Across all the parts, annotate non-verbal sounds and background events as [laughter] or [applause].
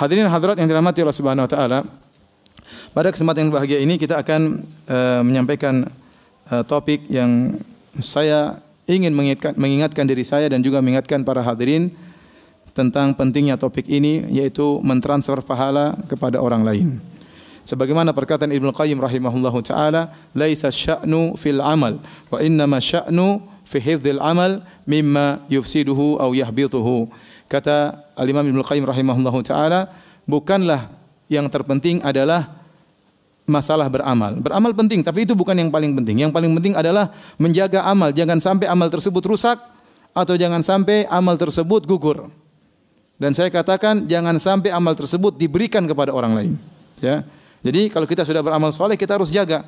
Hadirin hadirat yang dirahmati Allah Subhanahu wa taala. Pada kesempatan yang bahagia ini kita akan uh, menyampaikan uh, topik yang saya ingin mengingatkan, mengingatkan diri saya dan juga mengingatkan para hadirin tentang pentingnya topik ini yaitu mentransfer pahala kepada orang lain. Sebagaimana perkataan Ibnu Qayyim rahimahullahu taala, "Laisa sya'nu fil amal, wa innama sya'nu fi hifdzil amal mimma yufsiduhu aw yahbituhu." Kata Al-Imam Ibnu Qayyim rahimahullahu taala, bukanlah yang terpenting adalah masalah beramal. Beramal penting, tapi itu bukan yang paling penting. Yang paling penting adalah menjaga amal, jangan sampai amal tersebut rusak atau jangan sampai amal tersebut gugur. Dan saya katakan jangan sampai amal tersebut diberikan kepada orang lain, ya. Jadi kalau kita sudah beramal soleh kita harus jaga.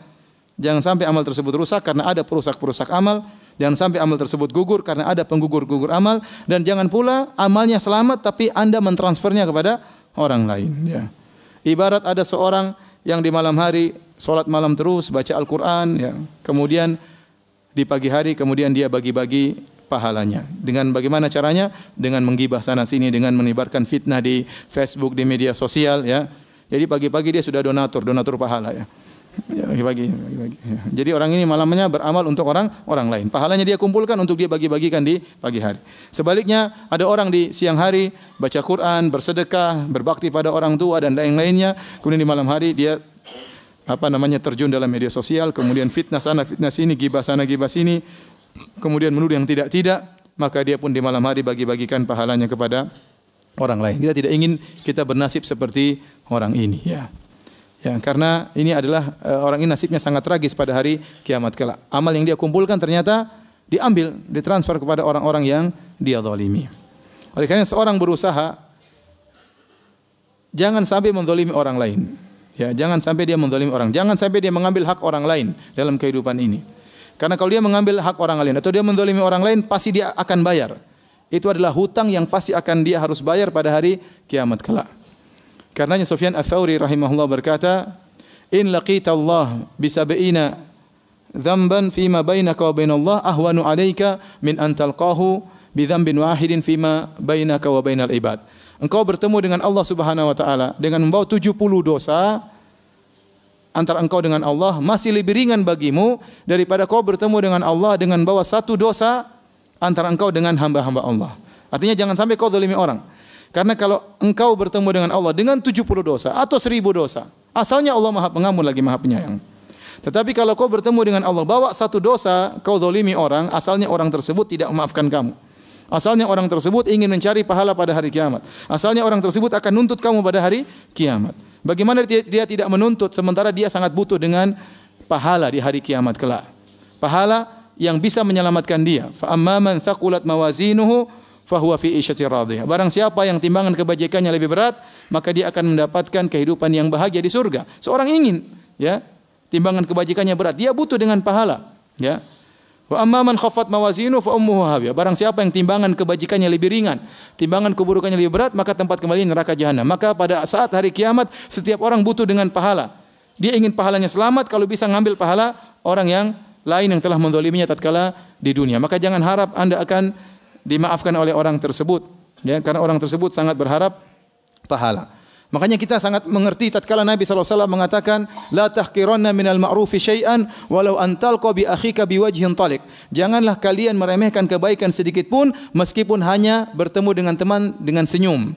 Jangan sampai amal tersebut rusak karena ada perusak-perusak amal Jangan sampai amal tersebut gugur karena ada penggugur-gugur amal dan jangan pula amalnya selamat tapi Anda mentransfernya kepada orang lain ya. Ibarat ada seorang yang di malam hari sholat malam terus baca Al-Qur'an ya. Kemudian di pagi hari kemudian dia bagi-bagi pahalanya. Dengan bagaimana caranya? Dengan menggibah sana sini, dengan menyebarkan fitnah di Facebook, di media sosial ya. Jadi pagi-pagi dia sudah donatur, donatur pahala ya. Ya, bagi-bagi, bagi ya. Jadi orang ini malamnya beramal untuk orang orang lain. Pahalanya dia kumpulkan untuk dia bagi-bagikan di pagi hari. Sebaliknya, ada orang di siang hari baca Quran, bersedekah, berbakti pada orang tua dan lain-lainnya. Kemudian di malam hari dia apa namanya terjun dalam media sosial, kemudian fitnah sana, fitnah sini, gibah sana, gibah sini, kemudian menuduh yang tidak-tidak, maka dia pun di malam hari bagi-bagikan pahalanya kepada orang lain. Kita tidak ingin kita bernasib seperti orang ini, ya. Ya, karena ini adalah uh, orang ini nasibnya sangat tragis pada hari kiamat kelak. Amal yang dia kumpulkan ternyata diambil, ditransfer kepada orang-orang yang dia zalimi. Oleh karena seorang berusaha jangan sampai menzalimi orang lain. Ya, jangan sampai dia menzalimi orang. Jangan sampai dia mengambil hak orang lain dalam kehidupan ini. Karena kalau dia mengambil hak orang lain atau dia menzalimi orang lain, pasti dia akan bayar. Itu adalah hutang yang pasti akan dia harus bayar pada hari kiamat kelak. Karenanya Sufyan Ats-Tsauri rahimahullah berkata, "In laqita Allah bi sab'ina fi ma bainaka wa bainallah ahwanu 'alaika min an talqahu bi dzambin wahidin fima bainaka wa bainal ibad." Engkau bertemu dengan Allah Subhanahu wa taala dengan membawa 70 dosa antara engkau dengan Allah masih lebih ringan bagimu daripada kau bertemu dengan Allah dengan bawa satu dosa antara engkau dengan hamba-hamba Allah. Artinya jangan sampai kau zalimi orang. Karena kalau engkau bertemu dengan Allah dengan 70 dosa atau 1000 dosa, asalnya Allah Maha Pengampun lagi Maha Penyayang. Tetapi kalau kau bertemu dengan Allah bawa satu dosa, kau dolimi orang, asalnya orang tersebut tidak memaafkan kamu. Asalnya orang tersebut ingin mencari pahala pada hari kiamat. Asalnya orang tersebut akan nuntut kamu pada hari kiamat. Bagaimana dia, dia tidak menuntut sementara dia sangat butuh dengan pahala di hari kiamat kelak. Pahala yang bisa menyelamatkan dia. Fa amman mawazinuhu fahuwa fi isyati radhiyah. Barang siapa yang timbangan kebajikannya lebih berat, maka dia akan mendapatkan kehidupan yang bahagia di surga. Seorang ingin ya, timbangan kebajikannya berat, dia butuh dengan pahala, ya. Wa amma man khaffat mawazinu fa ummuhu hawiyah. Barang siapa yang timbangan kebajikannya lebih ringan, timbangan keburukannya lebih berat, maka tempat kembali neraka jahanam. Maka pada saat hari kiamat setiap orang butuh dengan pahala. Dia ingin pahalanya selamat kalau bisa ngambil pahala orang yang lain yang telah mendoliminya tatkala di dunia. Maka jangan harap Anda akan dimaafkan oleh orang tersebut ya karena orang tersebut sangat berharap pahala. Makanya kita sangat mengerti tatkala Nabi SAW mengatakan la tahqiranna minal ma'rufi syai'an walau antalqa bi akhika biwajhin talik. Janganlah kalian meremehkan kebaikan sedikit pun meskipun hanya bertemu dengan teman dengan senyum.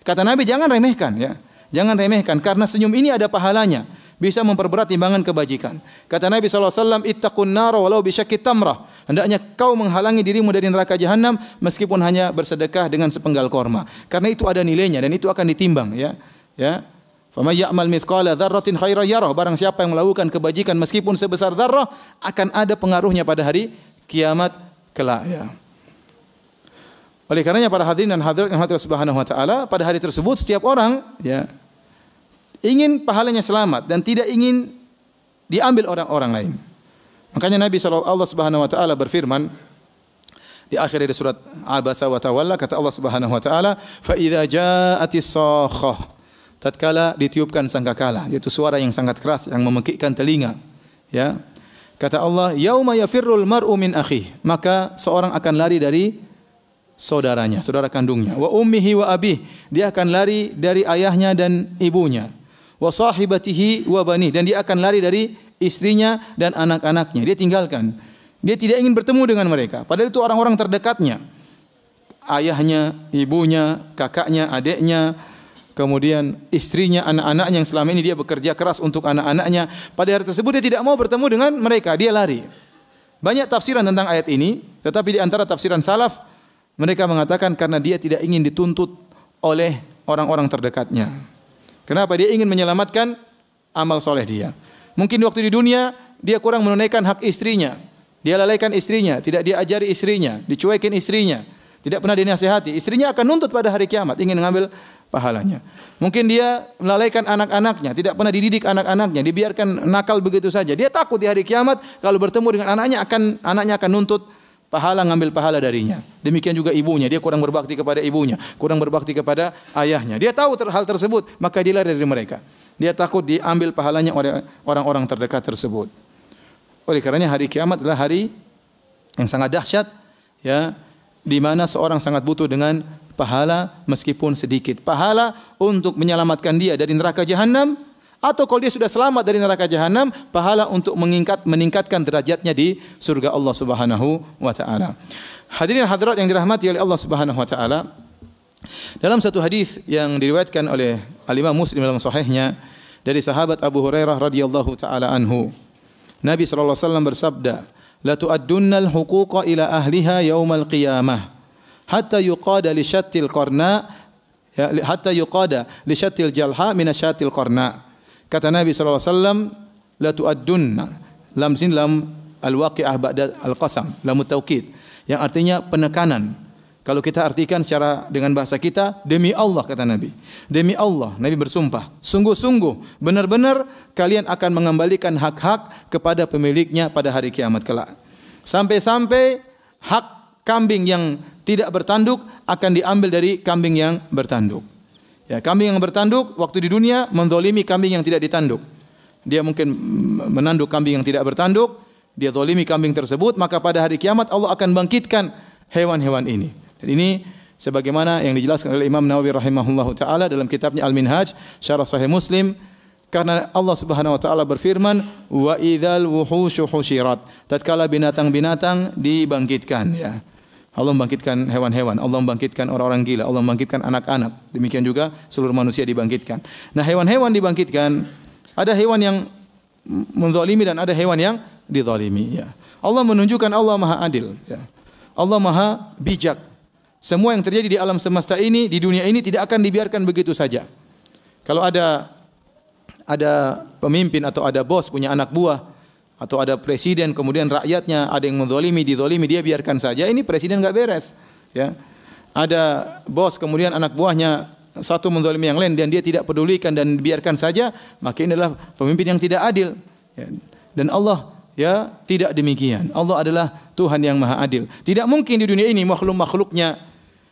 Kata Nabi jangan remehkan ya. Jangan remehkan karena senyum ini ada pahalanya bisa memperberat timbangan kebajikan. Kata Nabi SAW, Ittaqun naro walau bisyakki tamrah. Hendaknya kau menghalangi dirimu dari neraka jahanam meskipun hanya bersedekah dengan sepenggal korma. Karena itu ada nilainya dan itu akan ditimbang. Ya, ya. Fama ya'mal mithqala dzarratin khairan yarah. Barang siapa yang melakukan kebajikan meskipun sebesar dzarrah akan ada pengaruhnya pada hari kiamat kelak ya. Oleh karenanya para hadirin dan hadirat yang hadirat subhanahu wa taala pada hari tersebut setiap orang ya ingin pahalanya selamat dan tidak ingin diambil orang-orang lain. Makanya Nabi Allah Subhanahu wa taala berfirman di akhir dari surat Abasa wa Tawalla kata Allah Subhanahu wa taala, "Fa idza ja'atis sakhah" tatkala ditiupkan sangkakala, yaitu suara yang sangat keras yang memekikkan telinga, ya. Kata Allah, "Yauma yafirrul mar'u min akhi." Maka seorang akan lari dari saudaranya, saudara kandungnya. Wa ummihi wa abih. Dia akan lari dari ayahnya dan ibunya wa sahibatihi wa bani dan dia akan lari dari istrinya dan anak-anaknya. Dia tinggalkan. Dia tidak ingin bertemu dengan mereka. Padahal itu orang-orang terdekatnya. Ayahnya, ibunya, kakaknya, adiknya, kemudian istrinya, anak-anaknya yang selama ini dia bekerja keras untuk anak-anaknya. Pada hari tersebut dia tidak mau bertemu dengan mereka, dia lari. Banyak tafsiran tentang ayat ini, tetapi di antara tafsiran salaf mereka mengatakan karena dia tidak ingin dituntut oleh orang-orang terdekatnya. Kenapa? Dia ingin menyelamatkan amal soleh dia. Mungkin waktu di dunia dia kurang menunaikan hak istrinya. Dia lalaikan istrinya, tidak dia ajari istrinya, dicuekin istrinya, tidak pernah dinasihati. Istrinya akan nuntut pada hari kiamat, ingin mengambil pahalanya. Mungkin dia melalaikan anak-anaknya, tidak pernah dididik anak-anaknya, dibiarkan nakal begitu saja. Dia takut di hari kiamat kalau bertemu dengan anaknya akan anaknya akan nuntut pahala ngambil pahala darinya. Demikian juga ibunya, dia kurang berbakti kepada ibunya, kurang berbakti kepada ayahnya. Dia tahu hal tersebut, maka dia lari dari mereka. Dia takut diambil pahalanya oleh orang-orang terdekat tersebut. Oleh karenanya hari kiamat adalah hari yang sangat dahsyat ya, di mana seorang sangat butuh dengan pahala meskipun sedikit. Pahala untuk menyelamatkan dia dari neraka jahanam atau kalau dia sudah selamat dari neraka jahanam, pahala untuk meningkat meningkatkan derajatnya di surga Allah Subhanahu wa taala. Hadirin hadirat yang dirahmati oleh Allah Subhanahu wa taala, dalam satu hadis yang diriwayatkan oleh Al-Imam Muslim dalam sahihnya dari sahabat Abu Hurairah radhiyallahu taala anhu, Nabi sallallahu alaihi wasallam bersabda, "La tu'addunnal huquqa ila ahliha yaumal qiyamah." hatta yuqada li syattil qarna ya, hatta yuqada li syattil jalha min syattil qarna Kata Nabi SAW, La tu'addunna. Lam sin lam al-waqi'ah ba'da al-qasam. Lam tawqid. Yang artinya penekanan. Kalau kita artikan secara dengan bahasa kita, demi Allah kata Nabi. Demi Allah, Nabi bersumpah. Sungguh-sungguh, benar-benar kalian akan mengembalikan hak-hak kepada pemiliknya pada hari kiamat kelak. Sampai-sampai hak kambing yang tidak bertanduk akan diambil dari kambing yang bertanduk. Ya, kambing yang bertanduk waktu di dunia mendolimi kambing yang tidak ditanduk. Dia mungkin menanduk kambing yang tidak bertanduk, dia dolimi kambing tersebut, maka pada hari kiamat Allah akan bangkitkan hewan-hewan ini. Dan ini sebagaimana yang dijelaskan oleh Imam Nawawi rahimahullahu taala dalam kitabnya Al-Minhaj Syarah Sahih Muslim karena Allah Subhanahu wa taala berfirman wa idzal wuhushu husyirat tatkala binatang-binatang dibangkitkan ya. Allah membangkitkan hewan-hewan, Allah membangkitkan orang-orang gila, Allah membangkitkan anak-anak. Demikian juga seluruh manusia dibangkitkan. Nah, hewan-hewan dibangkitkan, ada hewan yang menzalimi dan ada hewan yang dizalimi, ya. Allah menunjukkan Allah Maha Adil, ya. Allah Maha Bijak. Semua yang terjadi di alam semesta ini, di dunia ini tidak akan dibiarkan begitu saja. Kalau ada ada pemimpin atau ada bos punya anak buah atau ada presiden kemudian rakyatnya ada yang menzolimi dizolimi dia biarkan saja ini presiden nggak beres ya ada bos kemudian anak buahnya satu menzolimi yang lain dan dia tidak pedulikan dan biarkan saja maka ini adalah pemimpin yang tidak adil ya. dan Allah ya tidak demikian Allah adalah Tuhan yang maha adil tidak mungkin di dunia ini makhluk makhluknya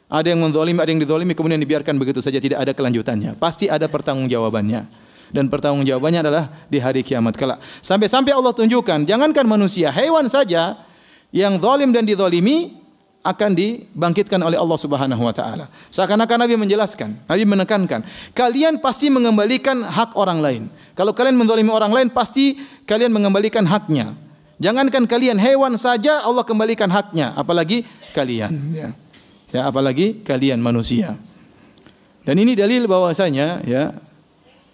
ada yang menzolimi ada yang dizolimi kemudian dibiarkan begitu saja tidak ada kelanjutannya pasti ada pertanggungjawabannya dan pertanggungjawabannya adalah di hari kiamat kelak. Sampai-sampai Allah tunjukkan, jangankan manusia, hewan saja yang zalim dan dizalimi akan dibangkitkan oleh Allah Subhanahu wa taala. Seakan-akan Nabi menjelaskan, Nabi menekankan, kalian pasti mengembalikan hak orang lain. Kalau kalian mendolimi orang lain pasti kalian mengembalikan haknya. Jangankan kalian hewan saja Allah kembalikan haknya, apalagi kalian ya. Ya, apalagi kalian manusia. Dan ini dalil bahwasanya ya,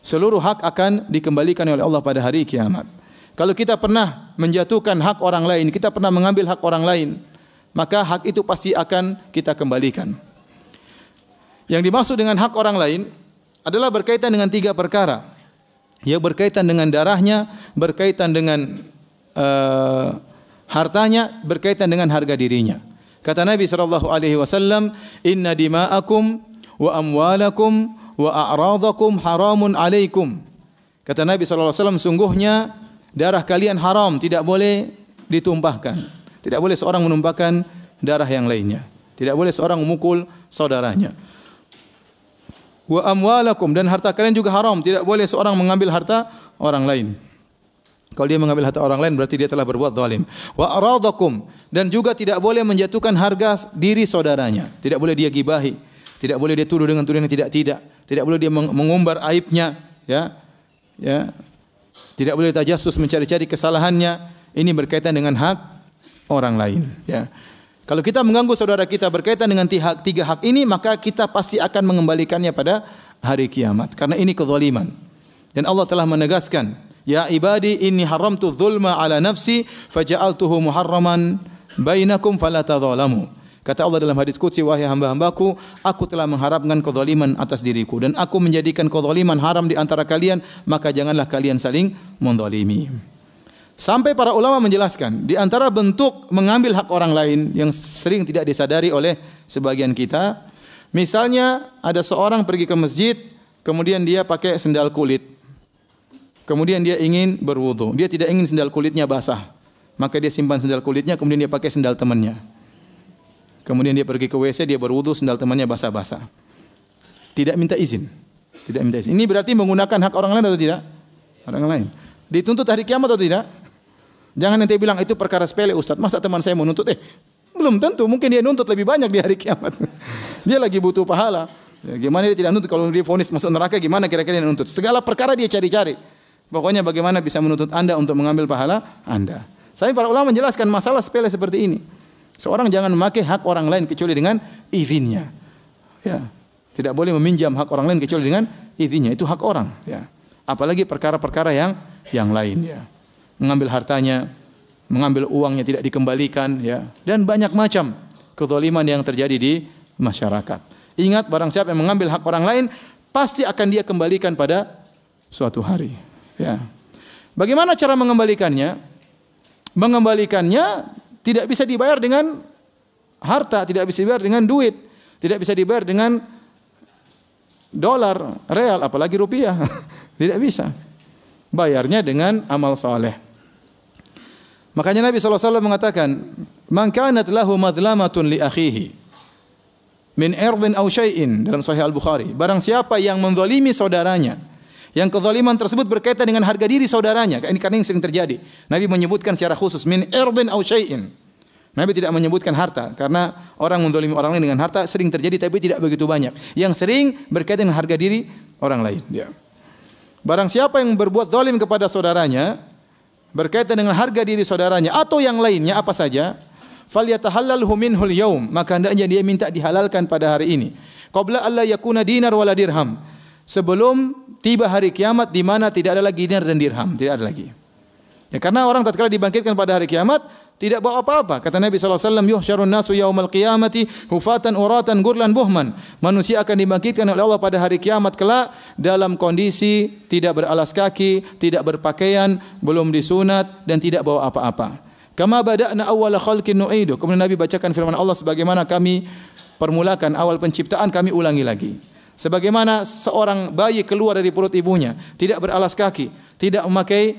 Seluruh hak akan dikembalikan oleh Allah pada hari kiamat. Kalau kita pernah menjatuhkan hak orang lain, kita pernah mengambil hak orang lain, maka hak itu pasti akan kita kembalikan. Yang dimaksud dengan hak orang lain adalah berkaitan dengan tiga perkara. Ya berkaitan dengan darahnya, berkaitan dengan uh, hartanya, berkaitan dengan harga dirinya. Kata Nabi sallallahu alaihi wasallam, "Inna dima'akum wa amwalakum wa a'radakum haramun alaikum. Kata Nabi SAW, sungguhnya darah kalian haram, tidak boleh ditumpahkan. Tidak boleh seorang menumpahkan darah yang lainnya. Tidak boleh seorang memukul saudaranya. Wa amwalakum dan harta kalian juga haram, tidak boleh seorang mengambil harta orang lain. Kalau dia mengambil harta orang lain berarti dia telah berbuat zalim. Wa aradakum dan juga tidak boleh menjatuhkan harga diri saudaranya. Tidak boleh dia gibahi, tidak boleh dia tuduh dengan tuduhan yang tidak-tidak tidak boleh dia mengumbar aibnya, ya. Ya. Tidak boleh tajassus mencari-cari kesalahannya. Ini berkaitan dengan hak orang lain, ya. Kalau kita mengganggu saudara kita berkaitan dengan tiga hak, tiga hak ini, maka kita pasti akan mengembalikannya pada hari kiamat. Karena ini kezaliman. Dan Allah telah menegaskan, Ya ibadi ini haram tu zulma ala nafsi tuhu muharraman bainakum fala tadzalamu. Kata Allah dalam hadis qudsi, wahai hamba-hambaku, aku telah mengharapkan kezaliman atas diriku dan aku menjadikan kezaliman haram di antara kalian, maka janganlah kalian saling mendolimi. Sampai para ulama menjelaskan, di antara bentuk mengambil hak orang lain yang sering tidak disadari oleh sebagian kita, misalnya ada seorang pergi ke masjid, kemudian dia pakai sendal kulit. Kemudian dia ingin berwudu. Dia tidak ingin sendal kulitnya basah. Maka dia simpan sendal kulitnya, kemudian dia pakai sendal temannya. Kemudian dia pergi ke WC, dia berwudu, sendal temannya basah-basah. Tidak minta izin. Tidak minta izin. Ini berarti menggunakan hak orang lain atau tidak? Orang lain. Dituntut hari kiamat atau tidak? Jangan nanti bilang itu perkara sepele Ustaz. Masa teman saya menuntut Eh, belum tentu. Mungkin dia nuntut lebih banyak di hari kiamat. [laughs] dia lagi butuh pahala. Ya, gimana dia tidak nuntut? Kalau dia fonis masuk neraka, gimana kira-kira dia nuntut? Segala perkara dia cari-cari. Pokoknya bagaimana bisa menuntut Anda untuk mengambil pahala Anda. Saya para ulama menjelaskan masalah sepele seperti ini. Seorang jangan memakai hak orang lain kecuali dengan izinnya. Ya. Tidak boleh meminjam hak orang lain kecuali dengan izinnya. Itu hak orang. Ya. Apalagi perkara-perkara yang yang lain. Ya. Mengambil hartanya, mengambil uangnya tidak dikembalikan. Ya. Dan banyak macam kezaliman yang terjadi di masyarakat. Ingat barang siapa yang mengambil hak orang lain, pasti akan dia kembalikan pada suatu hari. Ya. Bagaimana cara mengembalikannya? Mengembalikannya tidak bisa dibayar dengan harta, tidak bisa dibayar dengan duit, tidak bisa dibayar dengan dolar, real, apalagi rupiah. [laughs] tidak bisa. Bayarnya dengan amal soleh. Makanya Nabi SAW mengatakan, Man kanat lahu madlamatun li akhihi min erdin aushayin syai'in dalam Sahih Al-Bukhari. Barang siapa yang menzalimi saudaranya, yang kezaliman tersebut berkaitan dengan harga diri saudaranya. Ini karena yang sering terjadi. Nabi menyebutkan secara khusus min irdin au syai'in. Nabi tidak menyebutkan harta karena orang mendolimi orang lain dengan harta sering terjadi tapi tidak begitu banyak. Yang sering berkaitan dengan harga diri orang lain. Ya. Barang siapa yang berbuat zalim kepada saudaranya berkaitan dengan harga diri saudaranya atau yang lainnya apa saja, falyatahallalhu minhul yaum, maka hendaknya dia minta dihalalkan pada hari ini. Qabla alla yakuna dinar wala dirham sebelum tiba hari kiamat di mana tidak ada lagi dinar dan dirham, tidak ada lagi. Ya, karena orang tatkala dibangkitkan pada hari kiamat tidak bawa apa-apa. Kata Nabi SAW, Yuhsyarun nasu yaumal qiyamati hufatan uratan gurlan buhman. Manusia akan dibangkitkan oleh Allah pada hari kiamat kelak dalam kondisi tidak beralas kaki, tidak berpakaian, belum disunat dan tidak bawa apa-apa. Kama bada'na awwala khalqin nu'idu. Kemudian Nabi bacakan firman Allah sebagaimana kami permulakan awal penciptaan kami ulangi lagi. Sebagaimana seorang bayi keluar dari perut ibunya, tidak beralas kaki, tidak memakai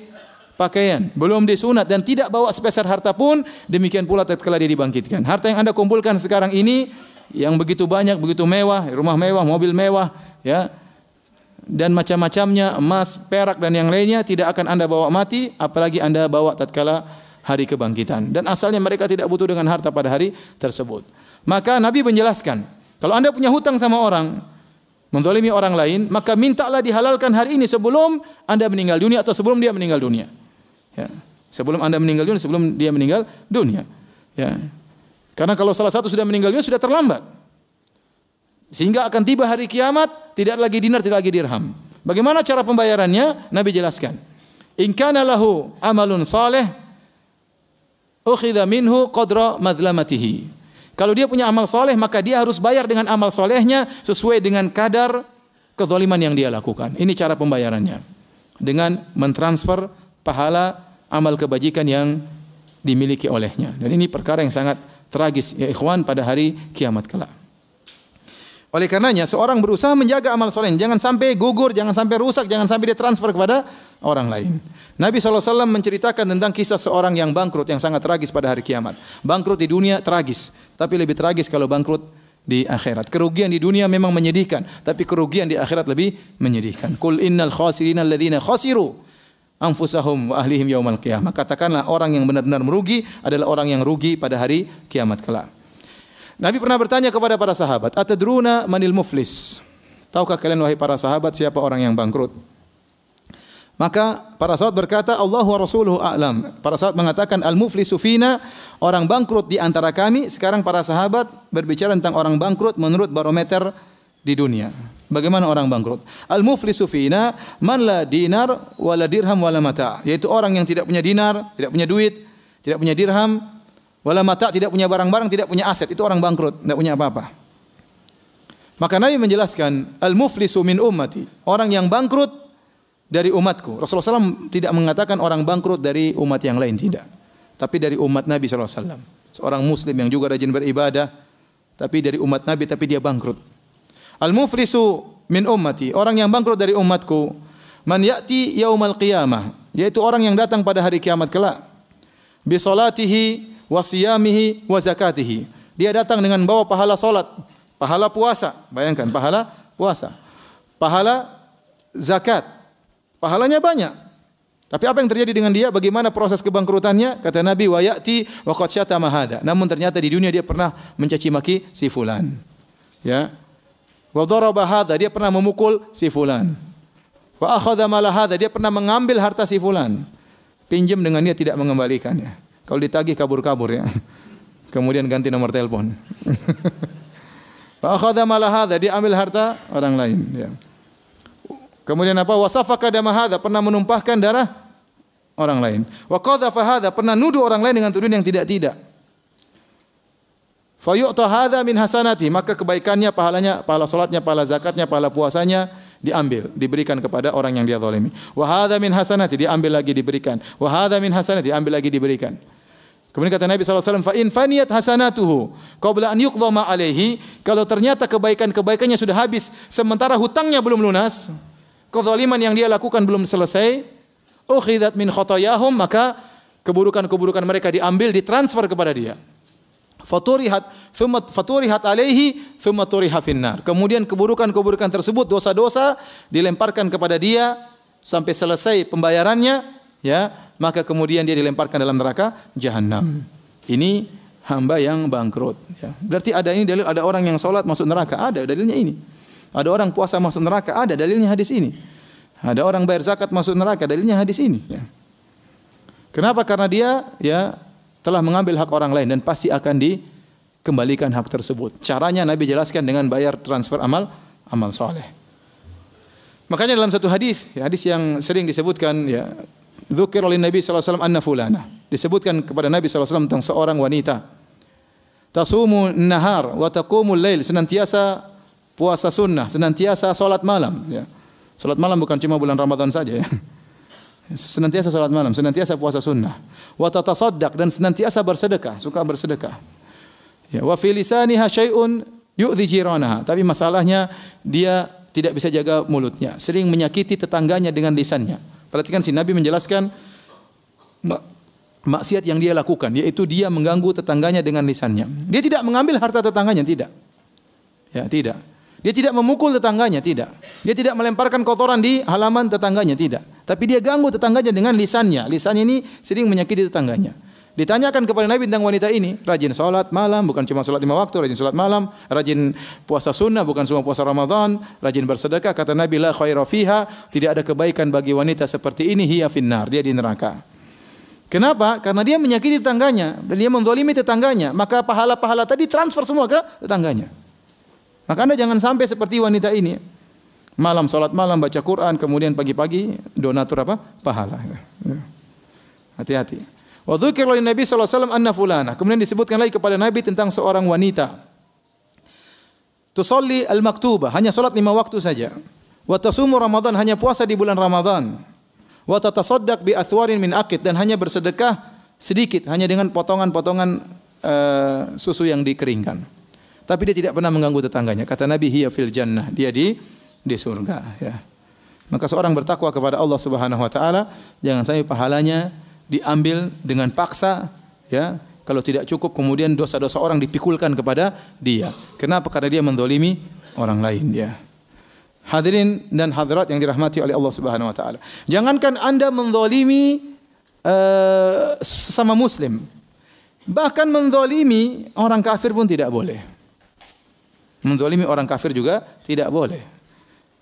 pakaian, belum disunat dan tidak bawa sepeser harta pun, demikian pula tatkala dia dibangkitkan. Harta yang Anda kumpulkan sekarang ini yang begitu banyak, begitu mewah, rumah mewah, mobil mewah, ya. Dan macam-macamnya, emas, perak dan yang lainnya tidak akan Anda bawa mati, apalagi Anda bawa tatkala hari kebangkitan. Dan asalnya mereka tidak butuh dengan harta pada hari tersebut. Maka Nabi menjelaskan, kalau Anda punya hutang sama orang, mendolimi orang lain, maka mintalah dihalalkan hari ini sebelum Anda meninggal dunia atau sebelum dia meninggal dunia. Ya. Sebelum Anda meninggal dunia, sebelum dia meninggal dunia. Ya. Karena kalau salah satu sudah meninggal dunia sudah terlambat. Sehingga akan tiba hari kiamat, tidak lagi dinar, tidak lagi dirham. Bagaimana cara pembayarannya? Nabi jelaskan. In kana lahu amalun saleh ukhidha minhu qadra madlamatihi. Kalau dia punya amal soleh, maka dia harus bayar dengan amal solehnya sesuai dengan kadar kezaliman yang dia lakukan. Ini cara pembayarannya. Dengan mentransfer pahala amal kebajikan yang dimiliki olehnya. Dan ini perkara yang sangat tragis ya ikhwan pada hari kiamat kelak. Oleh karenanya seorang berusaha menjaga amal soleh, jangan sampai gugur, jangan sampai rusak, jangan sampai ditransfer kepada orang lain. Nabi SAW menceritakan tentang kisah seorang yang bangkrut yang sangat tragis pada hari kiamat. Bangkrut di dunia tragis, tapi lebih tragis kalau bangkrut di akhirat. Kerugian di dunia memang menyedihkan, tapi kerugian di akhirat lebih menyedihkan. Kul innal khasirina alladzina khasiru anfusahum wa ahlihim yaumal qiyamah. Katakanlah orang yang benar-benar merugi adalah orang yang rugi pada hari kiamat kelak. Nabi pernah bertanya kepada para sahabat, "Atadruna manil muflis?" Tahukah kalian wahai para sahabat siapa orang yang bangkrut? Maka para sahabat berkata, "Allah wa rasuluhu a'lam." Para sahabat mengatakan, "Al-muflisu fina," orang bangkrut di antara kami. Sekarang para sahabat berbicara tentang orang bangkrut menurut barometer di dunia. Bagaimana orang bangkrut? Al-muflisu fina man la dinar wala dirham wala mata, yaitu orang yang tidak punya dinar, tidak punya duit, tidak punya dirham, Wala mata tidak punya barang-barang, tidak punya aset, itu orang bangkrut, tidak punya apa-apa. Maka Nabi menjelaskan, al-muflisu min ummati, orang yang bangkrut dari umatku. Rasulullah SAW tidak mengatakan orang bangkrut dari umat yang lain, tidak. Tapi dari umat Nabi SAW. Seorang muslim yang juga rajin beribadah, tapi dari umat Nabi, tapi dia bangkrut. Al-muflisu min ummati, orang yang bangkrut dari umatku. Man ya'ti yaumal qiyamah, yaitu orang yang datang pada hari kiamat kelak. Bisolatihi wa siyamihi wa zakatihi. Dia datang dengan bawa pahala salat, pahala puasa. Bayangkan pahala puasa. Pahala zakat. Pahalanya banyak. Tapi apa yang terjadi dengan dia? Bagaimana proses kebangkrutannya? Kata Nabi wa ya'ti wa qad Namun ternyata di dunia dia pernah mencaci maki si fulan. Ya. Wa daraba dia pernah memukul si fulan. Wa akhadha mala dia pernah mengambil harta si fulan. Pinjam dengan dia tidak mengembalikannya. Kalau ditagih kabur-kabur ya. Kemudian ganti nomor telepon. [laughs] Fa akhadha malahadha, dia ambil harta orang lain ya. Kemudian apa? Wasafaka dama hadha, pernah menumpahkan darah orang lain. Wa qadhafa hadha, pernah nuduh orang lain dengan tuduhan yang tidak-tidak. Fa yu'ta min hasanati, maka kebaikannya, pahalanya, pahala salatnya, pahala zakatnya, pahala puasanya diambil, diberikan kepada orang yang dia zalimi. Wa hadha min hasanati, diambil lagi diberikan. Wa hadha min hasanati, diambil lagi diberikan. Kemudian kata Nabi SAW, fa'in faniyat hasanatuhu. Qabla an yuqdama alaihi. Kalau ternyata kebaikan-kebaikannya sudah habis, sementara hutangnya belum lunas, kezaliman yang dia lakukan belum selesai, ukhidat min khotoyahum, maka keburukan-keburukan mereka diambil, ditransfer kepada dia. Faturihat, sumat faturihat alaihi, thumma finnar. Kemudian keburukan-keburukan tersebut, dosa-dosa, dilemparkan kepada dia, sampai selesai pembayarannya, ya, maka kemudian dia dilemparkan dalam neraka jahanam. Hmm. Ini hamba yang bangkrut, ya. Berarti ada ini dalil ada orang yang sholat masuk neraka, ada dalilnya ini. Ada orang puasa masuk neraka, ada dalilnya hadis ini. Ada orang bayar zakat masuk neraka, dalilnya hadis ini, ya. Kenapa? Karena dia ya telah mengambil hak orang lain dan pasti akan dikembalikan hak tersebut. Caranya Nabi jelaskan dengan bayar transfer amal amal soleh. Makanya dalam satu hadis, ya, hadis yang sering disebutkan ya Dzukira oleh Nabi sallallahu alaihi wasallam anna fulana. Disebutkan kepada Nabi sallallahu alaihi wasallam tentang seorang wanita. Tasumu nahar wa taqumu lail, senantiasa puasa sunnah, senantiasa salat malam, ya. Salat malam bukan cuma bulan Ramadan saja ya. Senantiasa salat malam, senantiasa puasa sunnah. Wa tatasaddaq dan senantiasa bersedekah, suka bersedekah. Ya, wa fi lisaniha syai'un yu'dhi jiranaha. Tapi masalahnya dia tidak bisa jaga mulutnya, sering menyakiti tetangganya dengan lisannya. Perhatikan si Nabi menjelaskan maksiat yang dia lakukan, yaitu dia mengganggu tetangganya dengan lisannya. Dia tidak mengambil harta tetangganya, tidak. Ya, tidak. Dia tidak memukul tetangganya, tidak. Dia tidak melemparkan kotoran di halaman tetangganya, tidak. Tapi dia ganggu tetangganya dengan lisannya. Lisannya ini sering menyakiti tetangganya. Ditanyakan kepada Nabi tentang wanita ini, rajin sholat malam, bukan cuma sholat lima waktu, rajin sholat malam, rajin puasa sunnah, bukan cuma puasa Ramadan, rajin bersedekah. Kata Nabi, la khaira fiha, tidak ada kebaikan bagi wanita seperti ini, hiya finnar, dia di neraka. Kenapa? Karena dia menyakiti tetangganya dan dia menzolimi tetangganya. Maka pahala-pahala tadi transfer semua ke tetangganya. Maka anda jangan sampai seperti wanita ini. Malam sholat malam baca Quran, kemudian pagi-pagi donatur apa? Pahala. Ya. Hati-hati. Wa dzukira oleh Nabi sallallahu alaihi wasallam anna fulana. Kemudian disebutkan lagi kepada Nabi tentang seorang wanita. Tusolli al-maktubah, hanya salat lima waktu saja. Wa tasumu Ramadan, hanya puasa di bulan Ramadan. Wa tatasaddaq bi athwarin min akid dan hanya bersedekah sedikit, hanya dengan potongan-potongan uh, susu yang dikeringkan. Tapi dia tidak pernah mengganggu tetangganya. Kata Nabi, hiya fil jannah. Dia di di surga, ya. Maka seorang bertakwa kepada Allah Subhanahu wa taala, jangan sampai pahalanya diambil dengan paksa ya kalau tidak cukup kemudian dosa-dosa orang dipikulkan kepada dia kenapa karena dia mendolimi orang lain ya hadirin dan hadirat yang dirahmati oleh Allah Subhanahu wa taala jangankan anda mendolimi uh, eh, sesama muslim bahkan mendolimi orang kafir pun tidak boleh mendolimi orang kafir juga tidak boleh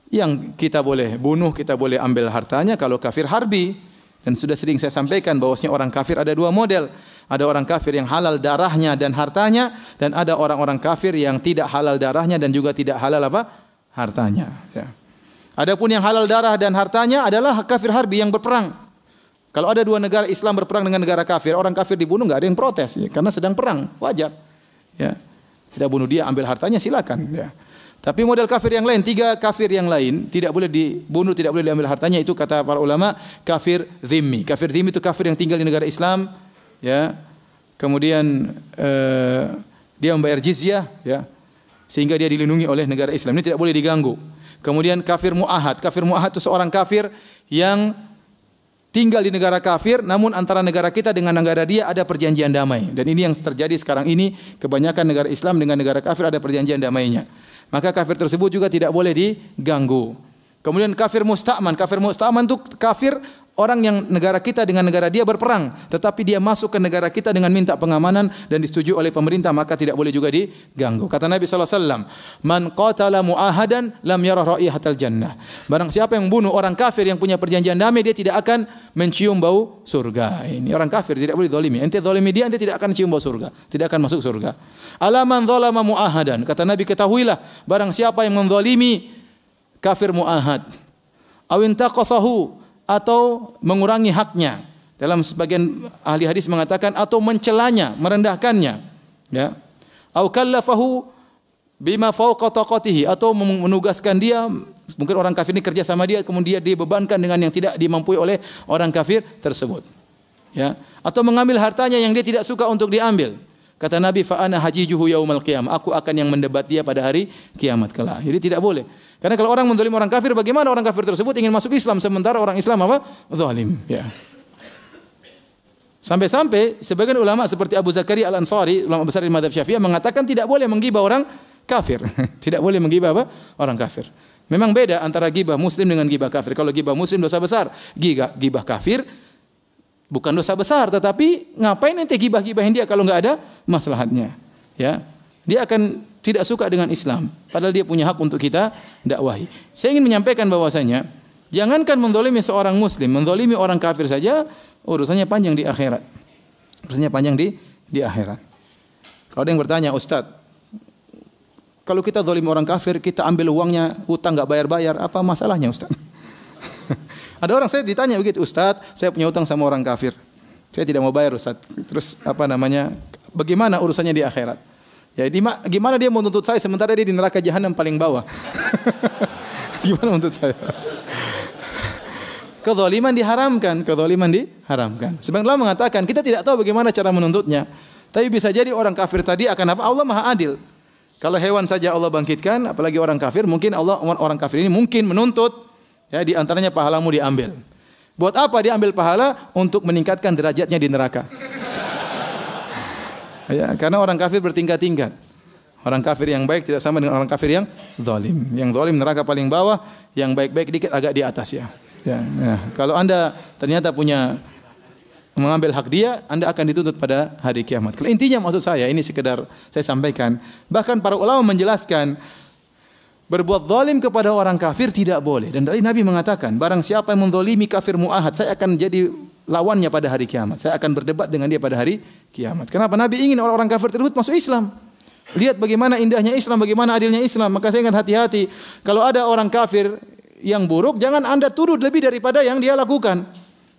yang kita boleh bunuh kita boleh ambil hartanya kalau kafir harbi dan sudah sering saya sampaikan bahwasanya orang kafir ada dua model. Ada orang kafir yang halal darahnya dan hartanya dan ada orang-orang kafir yang tidak halal darahnya dan juga tidak halal apa? hartanya, ya. Adapun yang halal darah dan hartanya adalah kafir harbi yang berperang. Kalau ada dua negara Islam berperang dengan negara kafir, orang kafir dibunuh nggak ada yang protes ya, karena sedang perang, wajar. Ya. Kita bunuh dia, ambil hartanya silakan ya. Tapi model kafir yang lain, tiga kafir yang lain tidak boleh dibunuh, tidak boleh diambil hartanya itu kata para ulama kafir zimmi. Kafir zimmi itu kafir yang tinggal di negara Islam, ya. Kemudian eh, dia membayar jizyah, ya. Sehingga dia dilindungi oleh negara Islam. Ini tidak boleh diganggu. Kemudian kafir muahad. Kafir muahad itu seorang kafir yang tinggal di negara kafir namun antara negara kita dengan negara dia ada perjanjian damai. Dan ini yang terjadi sekarang ini kebanyakan negara Islam dengan negara kafir ada perjanjian damainya maka kafir tersebut juga tidak boleh diganggu. Kemudian kafir musta'man. Kafir musta'man itu kafir orang yang negara kita dengan negara dia berperang. Tetapi dia masuk ke negara kita dengan minta pengamanan dan disetujui oleh pemerintah. Maka tidak boleh juga diganggu. Kata Nabi SAW. Man qatala mu'ahadan lam yarah ra'ihatal jannah. Barang siapa yang bunuh orang kafir yang punya perjanjian damai. Dia tidak akan mencium bau surga. Ini orang kafir tidak boleh dolimi. Ente dolimi dia, dia tidak akan cium bau surga. Tidak akan masuk surga. Alaman zolama mu'ahadan. Kata Nabi ketahuilah. Barang siapa yang mendolimi kafir mu'ahad. Awinta kosahu atau mengurangi haknya. Dalam sebagian ahli hadis mengatakan atau mencelanya, merendahkannya. Ya. Au bima atau menugaskan dia mungkin orang kafir ini kerja sama dia kemudian dia dibebankan dengan yang tidak dimampui oleh orang kafir tersebut. Ya. Atau mengambil hartanya yang dia tidak suka untuk diambil. Kata Nabi, fa'ana hajijuhu yaumal qiyam. Aku akan yang mendebat dia pada hari kiamat kelak. Jadi tidak boleh. Karena kalau orang mendolim orang kafir, bagaimana orang kafir tersebut ingin masuk Islam sementara orang Islam apa? Zalim. Ya. Sampai-sampai sebagian ulama seperti Abu Zakaria Al-Ansari, ulama besar di madhab Syafi'i mengatakan tidak boleh menggibah orang kafir. [laughs] tidak boleh menggibah apa? Orang kafir. Memang beda antara gibah muslim dengan gibah kafir. Kalau gibah muslim dosa besar, gibah, gibah kafir Bukan dosa besar, tetapi ngapain nanti gibah-gibahin dia kalau nggak ada maslahatnya? Ya, dia akan tidak suka dengan Islam. Padahal dia punya hak untuk kita dakwahi. Saya ingin menyampaikan bahwasanya jangankan mendolimi seorang Muslim, mendolimi orang kafir saja urusannya oh, panjang di akhirat. Urusannya panjang di di akhirat. Kalau ada yang bertanya, Ustadz, kalau kita dolimi orang kafir, kita ambil uangnya, hutang nggak bayar-bayar, apa masalahnya Ustadz? Ada orang saya ditanya begitu, Ustadz, saya punya utang sama orang kafir. Saya tidak mau bayar Ustadz. Terus apa namanya, bagaimana urusannya di akhirat? Ya, di, gimana dia mau tuntut saya sementara dia di neraka jahanam paling bawah? [laughs] gimana untuk saya? Kedoliman diharamkan, kedoliman diharamkan. sebab Allah mengatakan kita tidak tahu bagaimana cara menuntutnya, tapi bisa jadi orang kafir tadi akan apa? Allah maha adil. Kalau hewan saja Allah bangkitkan, apalagi orang kafir, mungkin Allah orang kafir ini mungkin menuntut Ya, di antaranya pahalamu diambil. Buat apa diambil pahala? Untuk meningkatkan derajatnya di neraka. Ya, karena orang kafir bertingkat-tingkat. Orang kafir yang baik tidak sama dengan orang kafir yang zalim. Yang zalim neraka paling bawah, yang baik-baik dikit agak di atas ya. Ya, ya. Kalau Anda ternyata punya mengambil hak dia, Anda akan dituntut pada hari kiamat. Intinya maksud saya ini sekedar saya sampaikan. Bahkan para ulama menjelaskan Berbuat zalim kepada orang kafir tidak boleh. Dan dari Nabi mengatakan, barang siapa yang menzalimi kafir mu'ahad, saya akan jadi lawannya pada hari kiamat. Saya akan berdebat dengan dia pada hari kiamat. Kenapa? Nabi ingin orang-orang kafir tersebut masuk Islam. Lihat bagaimana indahnya Islam, bagaimana adilnya Islam. Maka saya ingat hati-hati. Kalau ada orang kafir yang buruk, jangan Anda turut lebih daripada yang dia lakukan.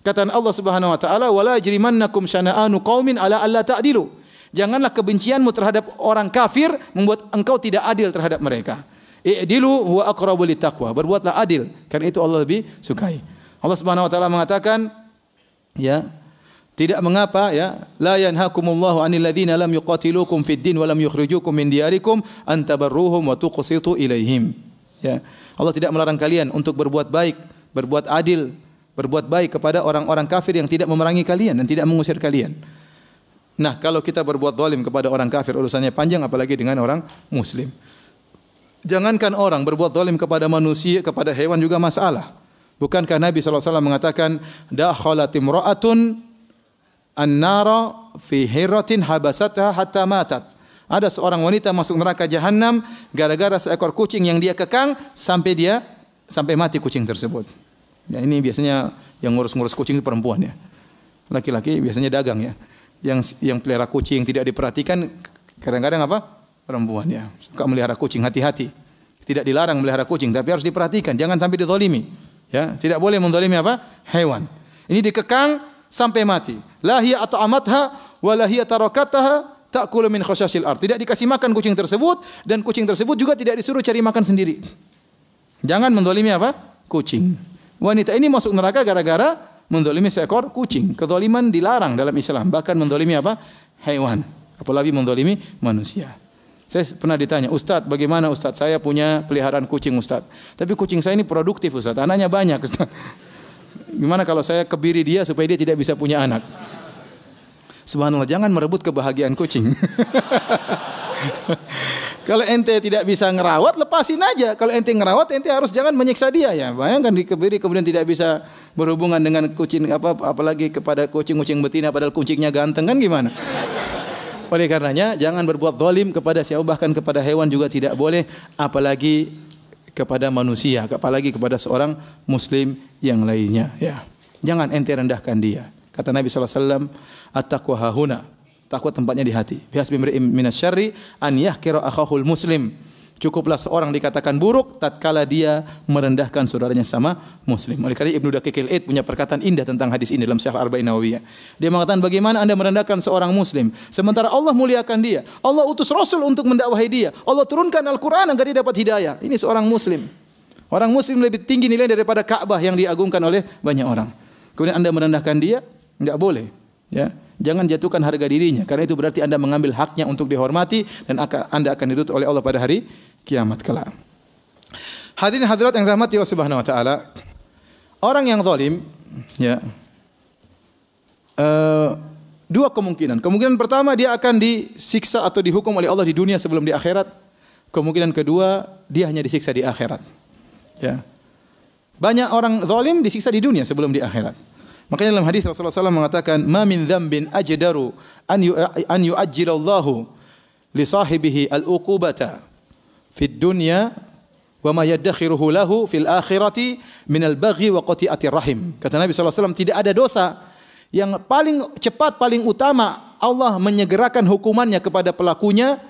Kata Allah Subhanahu wa taala, "Wala yajrimannakum syana'anu qaumin ala alla ta'dilu." Janganlah kebencianmu terhadap orang kafir membuat engkau tidak adil terhadap mereka. I'dilu huwa aqrabu litaqwa. Berbuatlah adil karena itu Allah lebih sukai. Allah Subhanahu wa taala mengatakan ya tidak mengapa ya la yanhakumullahu anil ladzina lam yuqatilukum fid din wa lam yukhrijukum min diyarikum an tabarruhum wa tuqsitu ilaihim. Ya. Allah tidak melarang kalian untuk berbuat baik, berbuat adil, berbuat baik kepada orang-orang kafir yang tidak memerangi kalian dan tidak mengusir kalian. Nah, kalau kita berbuat zalim kepada orang kafir urusannya panjang apalagi dengan orang muslim jangankan orang berbuat zalim kepada manusia, kepada hewan juga masalah. Bukankah Nabi SAW mengatakan, Dakhalat imra'atun an-nara fi hiratin habasatha hatta matat. Ada seorang wanita masuk neraka jahanam gara-gara seekor kucing yang dia kekang sampai dia sampai mati kucing tersebut. Ya, ini biasanya yang ngurus-ngurus kucing itu perempuan ya. Laki-laki biasanya dagang ya. Yang yang pelihara kucing tidak diperhatikan kadang-kadang apa? perempuan ya. Suka melihara kucing, hati-hati. Tidak dilarang melihara kucing, tapi harus diperhatikan, jangan sampai ditolimi Ya, tidak boleh mendolimi apa? Hewan. Ini dikekang sampai mati. Lahi atau amatha, walahi tarokataha, takulu min khosyasil art. Tidak dikasih makan kucing tersebut dan kucing tersebut juga tidak disuruh cari makan sendiri. Jangan mendolimi apa? Kucing. Wanita ini masuk neraka gara-gara mendolimi seekor kucing. Kedoliman dilarang dalam Islam. Bahkan mendolimi apa? Hewan. Apalagi mendolimi manusia. Saya pernah ditanya, Ustadz bagaimana Ustadz saya punya peliharaan kucing Ustadz. Tapi kucing saya ini produktif Ustadz, anaknya banyak Ustadz. Gimana kalau saya kebiri dia supaya dia tidak bisa punya anak? Subhanallah, jangan merebut kebahagiaan kucing. [laughs] kalau ente tidak bisa ngerawat, lepasin aja. Kalau ente ngerawat, ente harus jangan menyiksa dia ya. Bayangkan dikebiri kemudian tidak bisa berhubungan dengan kucing apa apalagi kepada kucing-kucing betina padahal kucingnya ganteng kan gimana? Oleh karenanya jangan berbuat zalim kepada siapa bahkan kepada hewan juga tidak boleh apalagi kepada manusia, apalagi kepada seorang muslim yang lainnya ya. Jangan ente rendahkan dia. Kata Nabi saw alaihi at-taqwa hahuna. Takwa tempatnya di hati. Bihasbi mri'in minasy syari an yahqira akhahul muslim. Cukuplah seorang dikatakan buruk tatkala dia merendahkan saudaranya sama muslim. Oleh karena Ibnu Daqiq aid punya perkataan indah tentang hadis ini dalam Syarh Arba'in Nawawiyah. Dia mengatakan bagaimana Anda merendahkan seorang muslim sementara Allah muliakan dia. Allah utus rasul untuk mendakwahi dia. Allah turunkan Al-Qur'an agar dia dapat hidayah. Ini seorang muslim. Orang muslim lebih tinggi nilai daripada Ka'bah yang diagungkan oleh banyak orang. Kemudian Anda merendahkan dia, enggak boleh. Ya. Jangan jatuhkan harga dirinya karena itu berarti Anda mengambil haknya untuk dihormati dan akan, Anda akan ditutup oleh Allah pada hari kiamat kelak. Hadirin hadirat yang rahmati Allah Subhanahu wa taala. Orang yang zalim ya uh, dua kemungkinan. Kemungkinan pertama dia akan disiksa atau dihukum oleh Allah di dunia sebelum di akhirat. Kemungkinan kedua dia hanya disiksa di akhirat. Ya. Banyak orang zalim disiksa di dunia sebelum di akhirat. Makanya dalam hadis Rasulullah SAW mengatakan, "Ma min dzambin ajdaru an yu an yu'ajjilallahu li sahibihi al-uqubata fid dunya wa ma yadakhiruhu lahu fil akhirati min al-baghi wa qati'atir rahim." Kata Nabi SAW, tidak ada dosa yang paling cepat paling utama Allah menyegerakan hukumannya kepada pelakunya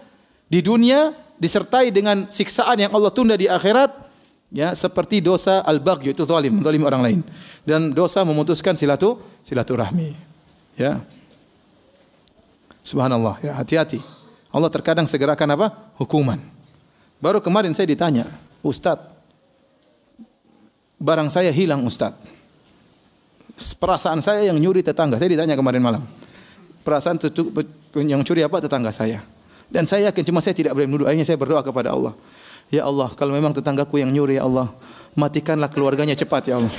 di dunia disertai dengan siksaan yang Allah tunda di akhirat ya seperti dosa al-baghy itu zalim, zalim orang lain. Dan dosa memutuskan silatu silaturahmi. Ya. Subhanallah, ya hati-hati. Allah terkadang segerakan apa? Hukuman. Baru kemarin saya ditanya, Ustaz, barang saya hilang Ustaz. Perasaan saya yang nyuri tetangga, saya ditanya kemarin malam. Perasaan yang curi apa tetangga saya. Dan saya yakin cuma saya tidak boleh menuduh, akhirnya saya berdoa kepada Allah. Ya Allah, kalau memang tetanggaku yang nyuri ya Allah, matikanlah keluarganya cepat ya Allah.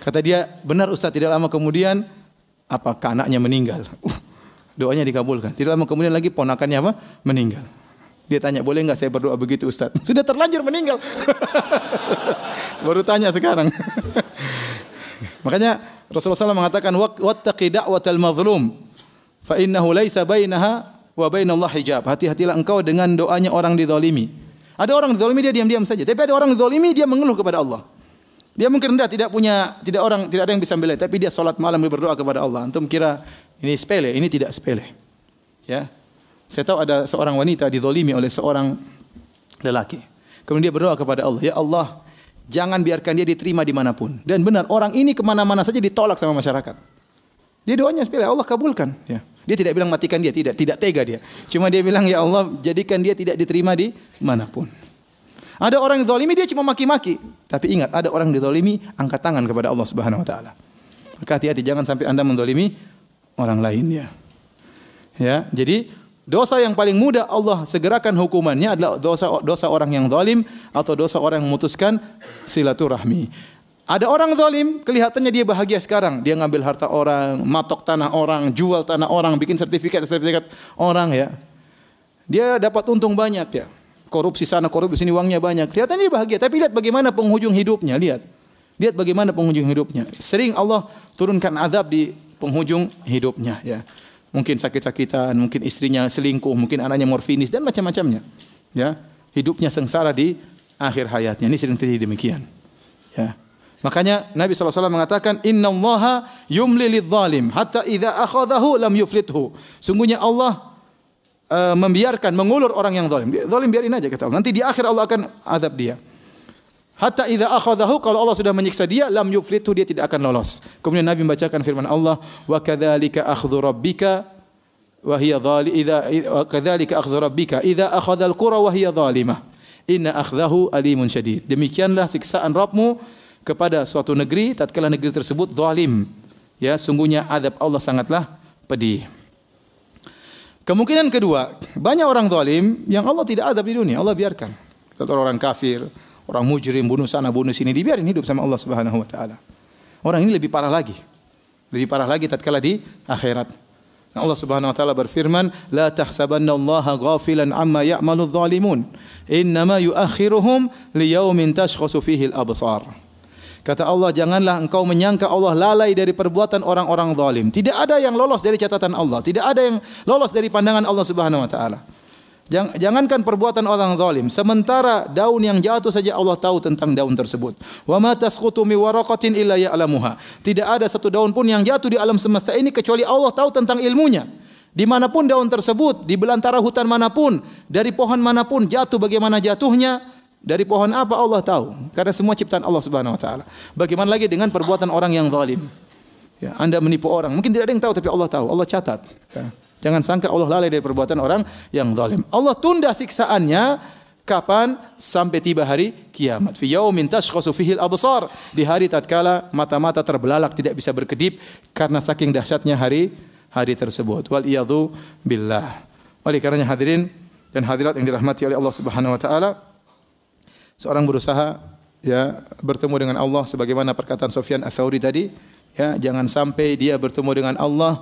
Kata dia, benar Ustaz, tidak lama kemudian apa anaknya meninggal. Uh, doanya dikabulkan. Tidak lama kemudian lagi ponakannya apa? Meninggal. Dia tanya, boleh nggak saya berdoa begitu Ustaz? [laughs] Sudah terlanjur meninggal. [laughs] Baru tanya sekarang. [laughs] Makanya Rasulullah SAW mengatakan, wattaqi da'watal mazlum. Fa innahu laisa bainaha wa bainallah hijab. Hati-hatilah engkau dengan doanya orang dizalimi. Ada orang dizalimi dia diam-diam saja, tapi ada orang dizalimi dia mengeluh kepada Allah. Dia mungkin rendah tidak punya tidak orang tidak ada yang bisa membela, tapi dia sholat malam dia berdoa kepada Allah. Antum kira ini sepele, ini tidak sepele. Ya. Saya tahu ada seorang wanita dizalimi oleh seorang lelaki. Kemudian dia berdoa kepada Allah, "Ya Allah, jangan biarkan dia diterima dimanapun." Dan benar, orang ini kemana-mana saja ditolak sama masyarakat. Dia doanya sepele, Allah kabulkan. Ya. Dia tidak bilang matikan dia, tidak, tidak tega dia. Cuma dia bilang ya Allah jadikan dia tidak diterima di manapun. Ada orang yang zalimi dia cuma maki-maki. Tapi ingat, ada orang yang dizalimi angkat tangan kepada Allah Subhanahu wa taala. Maka hati-hati jangan sampai Anda mendolimi orang lain ya. Ya, jadi dosa yang paling mudah Allah segerakan hukumannya adalah dosa dosa orang yang zalim atau dosa orang yang memutuskan silaturahmi. Ada orang zalim, kelihatannya dia bahagia sekarang. Dia ngambil harta orang, matok tanah orang, jual tanah orang, bikin sertifikat-sertifikat orang ya. Dia dapat untung banyak ya. Korupsi sana, korupsi sini uangnya banyak. Kelihatannya dia bahagia, tapi lihat bagaimana penghujung hidupnya, lihat. Lihat bagaimana penghujung hidupnya. Sering Allah turunkan azab di penghujung hidupnya ya. Mungkin sakit-sakitan, mungkin istrinya selingkuh, mungkin anaknya morfinis dan macam-macamnya. Ya, hidupnya sengsara di akhir hayatnya. Ini sering terjadi demikian. Ya. Makanya Nabi SAW mengatakan, Inna allaha yumli lidzalim, hatta idha akhadahu lam yuflithu. Sungguhnya Allah uh, membiarkan, mengulur orang yang zalim. Zalim biarin aja, kata Allah. Nanti di akhir Allah akan azab dia. Hatta idza akhadahu kalau Allah sudah menyiksa dia lam yuflitu dia tidak akan lolos. Kemudian Nabi membacakan firman Allah wa kadzalika akhdhu rabbika wa hiya dhali idza wa kadzalika akhdhu rabbika idza akhadha qura wa zalimah. Inna akhdahu alimun syadid. Demikianlah siksaan Rabbmu kepada suatu negeri tatkala negeri tersebut zalim. Ya, sungguhnya adab Allah sangatlah pedih. Kemungkinan kedua, banyak orang zalim yang Allah tidak adab di dunia, Allah biarkan. Atau orang kafir, orang mujrim bunuh sana bunuh sini dibiarin hidup sama Allah Subhanahu wa taala. Orang ini lebih parah lagi. Lebih parah lagi tatkala di akhirat. Allah Subhanahu wa taala berfirman, "La tahsabanna Allah ghafilan amma ya'malu dhalimun Innama yu'akhiruhum liyaumin tashkhasu fihi al-absar." Kata Allah, janganlah engkau menyangka Allah lalai dari perbuatan orang-orang zalim. Tidak ada yang lolos dari catatan Allah, tidak ada yang lolos dari pandangan Allah Subhanahu wa taala. Jangankan perbuatan orang zalim, sementara daun yang jatuh saja Allah tahu tentang daun tersebut. Wa ma tasqutu mi waraqatin illa ya'lamuha. Tidak ada satu daun pun yang jatuh di alam semesta ini kecuali Allah tahu tentang ilmunya. Dimanapun daun tersebut, di belantara hutan manapun, dari pohon manapun jatuh bagaimana jatuhnya, dari pohon apa Allah tahu? Karena semua ciptaan Allah Subhanahu wa taala. Bagaimana lagi dengan perbuatan orang yang zalim? Ya, anda menipu orang. Mungkin tidak ada yang tahu tapi Allah tahu. Allah catat. Ya. Jangan sangka Allah lalai dari perbuatan orang yang zalim. Allah tunda siksaannya kapan sampai tiba hari kiamat. Fi yaumin tashkhasu fihi al-absar. Di hari tatkala mata-mata terbelalak tidak bisa berkedip karena saking dahsyatnya hari hari tersebut. Wal iyadhu billah. Oleh karenanya hadirin dan hadirat yang dirahmati oleh Allah Subhanahu wa taala, seorang berusaha ya bertemu dengan Allah sebagaimana perkataan Sofyan ats tadi ya jangan sampai dia bertemu dengan Allah